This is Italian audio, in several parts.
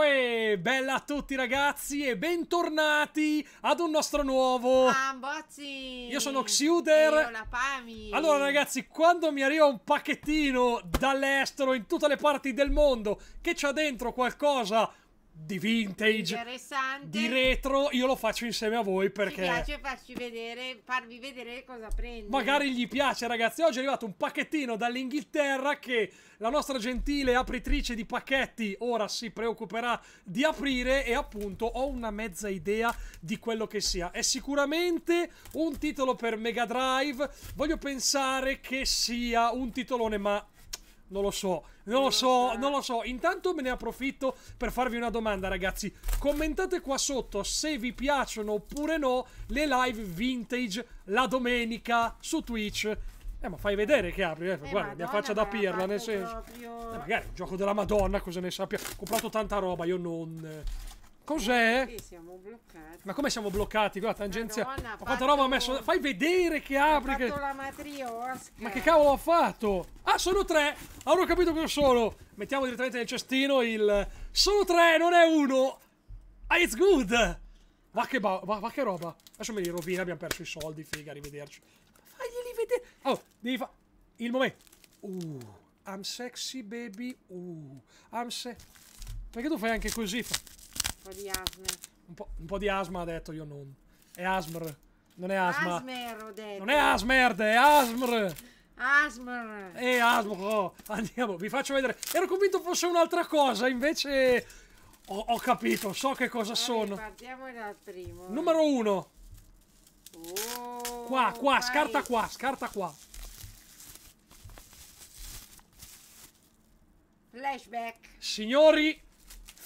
Uè, bella a tutti ragazzi e bentornati ad un nostro nuovo unboxing. Io sono Xuder. Io la Pami. Allora ragazzi, quando mi arriva un pacchettino dall'estero in tutte le parti del mondo che c'ha dentro qualcosa di vintage, di retro, io lo faccio insieme a voi perché... Mi piace farci vedere, farvi vedere cosa prende. Magari gli piace ragazzi, oggi è arrivato un pacchettino dall'Inghilterra che la nostra gentile apritrice di pacchetti ora si preoccuperà di aprire e appunto ho una mezza idea di quello che sia. È sicuramente un titolo per Mega Drive, voglio pensare che sia un titolone ma non lo so, non lo so, non lo so. Intanto me ne approfitto per farvi una domanda, ragazzi. Commentate qua sotto se vi piacciono oppure no le live vintage la domenica su Twitch. Eh, ma fai vedere che apri, eh. eh guarda, mi faccia da pirla, nel senso. Proprio... Eh, magari il gioco della Madonna, cosa ne sappia. Ho comprato tanta roba, io non. Eh, Cos'è? siamo bloccati. Ma come siamo bloccati? Guarda, tangenziale. Madonna, ma quanta roba ha messo. Fai vedere che apri. Che... Ma che cavolo ha fatto? Ah, sono tre. Avrò capito che sono. Mettiamo direttamente nel cestino il. Sono tre, non è uno. Ah, it's good. Ma che, va, va che roba. Adesso me li rovina. Abbiamo perso i soldi. Figa, arrivederci. Faglieli vedere. Oh, devi fare. Il momento. Uh, I'm sexy, baby. Uh, I'm se. Perché tu fai anche così? Fai po' di asma. Un po', un po di asma ha detto io non. È asmr. Non è asma. Asmer ho detto. Non è asmerd, è asmr. Asmr. E asmr. Oh, andiamo, vi faccio vedere. Ero convinto fosse un'altra cosa, invece ho, ho, capito, so che cosa Vabbè, sono. Partiamo dal primo. Numero uno. Oh, qua, qua, vai. scarta qua, scarta qua. Flashback. Signori,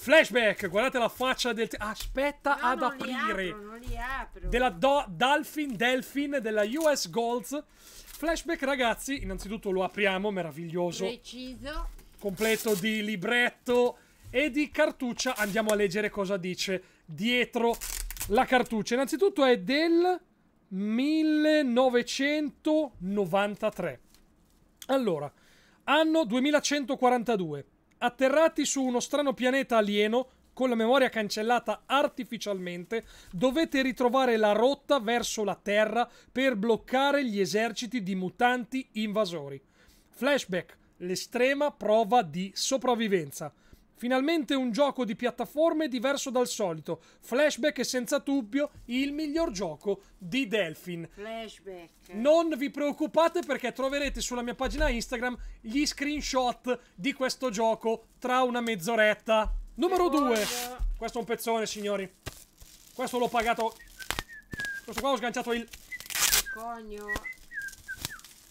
Flashback, guardate la faccia del... Aspetta no, ad non aprire. Li apro, non li apro. Della Do Dolphin Delphin della US Golds. Flashback, ragazzi, innanzitutto lo apriamo, meraviglioso. Preciso. Completo di libretto e di cartuccia. Andiamo a leggere cosa dice dietro la cartuccia. Innanzitutto è del 1993. Allora, anno 2142 atterrati su uno strano pianeta alieno con la memoria cancellata artificialmente, dovete ritrovare la rotta verso la Terra per bloccare gli eserciti di mutanti invasori. Flashback, l'estrema prova di sopravvivenza. Finalmente un gioco di piattaforme diverso dal solito. Flashback è senza dubbio il miglior gioco di Delphin. Flashback. Non vi preoccupate perché troverete sulla mia pagina Instagram gli screenshot di questo gioco tra una mezz'oretta. Numero 2. Questo è un pezzone, signori. Questo l'ho pagato. Questo qua ho sganciato il. Cogno.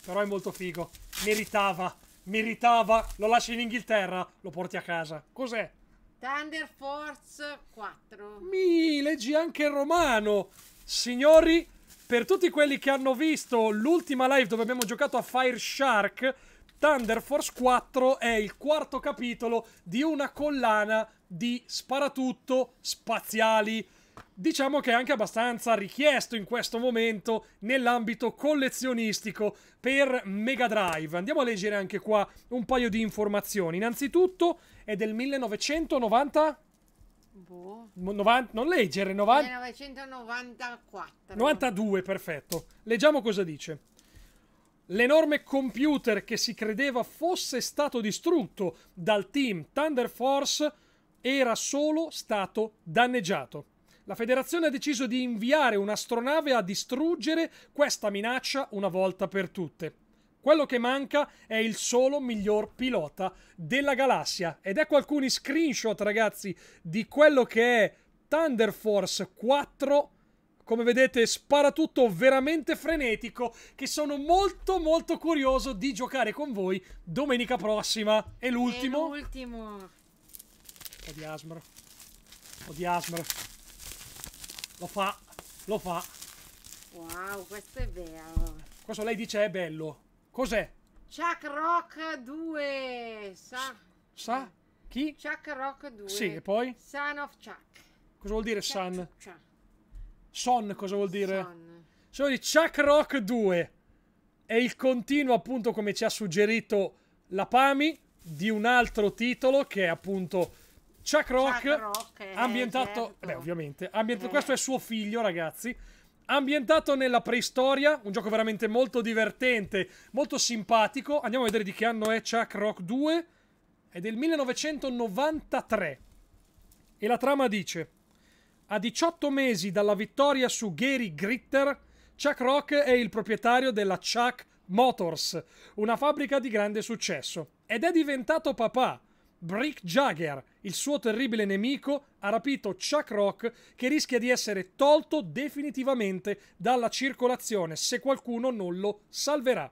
Però è molto figo. Meritava meritava, lo lasci in Inghilterra, lo porti a casa. Cos'è? Thunder Force 4. Mi leggi anche il romano. Signori, per tutti quelli che hanno visto l'ultima live dove abbiamo giocato a Fire Shark, Thunder Force 4 è il quarto capitolo di una collana di sparatutto spaziali diciamo che è anche abbastanza richiesto in questo momento nell'ambito collezionistico per Mega Drive. Andiamo a leggere anche qua un paio di informazioni. Innanzitutto è del 1990... Boh. 90, non leggere, 90... 1994. 92, perfetto. Leggiamo cosa dice. L'enorme computer che si credeva fosse stato distrutto dal team Thunder Force era solo stato danneggiato. La federazione ha deciso di inviare un'astronave a distruggere questa minaccia una volta per tutte. Quello che manca è il solo miglior pilota della galassia. Ed ecco alcuni screenshot, ragazzi, di quello che è Thunder Force 4. Come vedete, spara tutto veramente frenetico. Che sono molto, molto curioso di giocare con voi domenica prossima. E l'ultimo. E l'ultimo. Odi Asmro. Odi Asmro. Lo fa, lo fa. Wow, questo è vero. Questo lei dice è bello. Cos'è? Chuck Rock 2. Sa? Sa? Chi? Chuck Rock 2. Sì, e poi? Son of Chuck. Cosa vuol dire Chuck, son? Chuck. Son, cosa vuol dire? Son. Sono di Chuck Rock 2. È il continuo, appunto, come ci ha suggerito la Pami, di un altro titolo che è appunto Chuck Rock, Chuck Rock eh, ambientato, certo. beh, ovviamente, ambientato, eh. questo è suo figlio, ragazzi. Ambientato nella preistoria, un gioco veramente molto divertente, molto simpatico. Andiamo a vedere di che anno è Chuck Rock 2. È del 1993. E la trama dice: A 18 mesi dalla vittoria su Gary Gritter, Chuck Rock è il proprietario della Chuck Motors, una fabbrica di grande successo. Ed è diventato papà Brick Jagger, il suo terribile nemico, ha rapito Chuck Rock che rischia di essere tolto definitivamente dalla circolazione se qualcuno non lo salverà.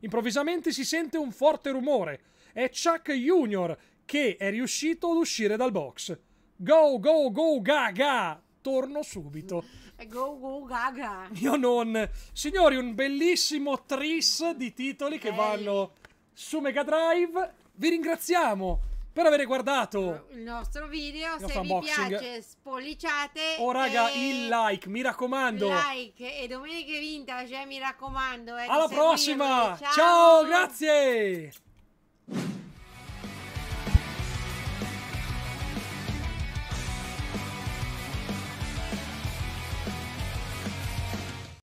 Improvvisamente si sente un forte rumore. È Chuck Jr. che è riuscito ad uscire dal box. Go, go, go, gaga! torno subito. Eh, go, go, gaga. Io non. Signori, un bellissimo tris di titoli che vanno su Mega Drive. Vi ringraziamo per aver guardato il nostro video. Il nostro se unboxing. vi piace, spolliciate. Oh, raga, il like, mi raccomando. Like e domenica Vintage, eh, mi raccomando. Eh, Alla prossima! Ciao. Ciao, grazie!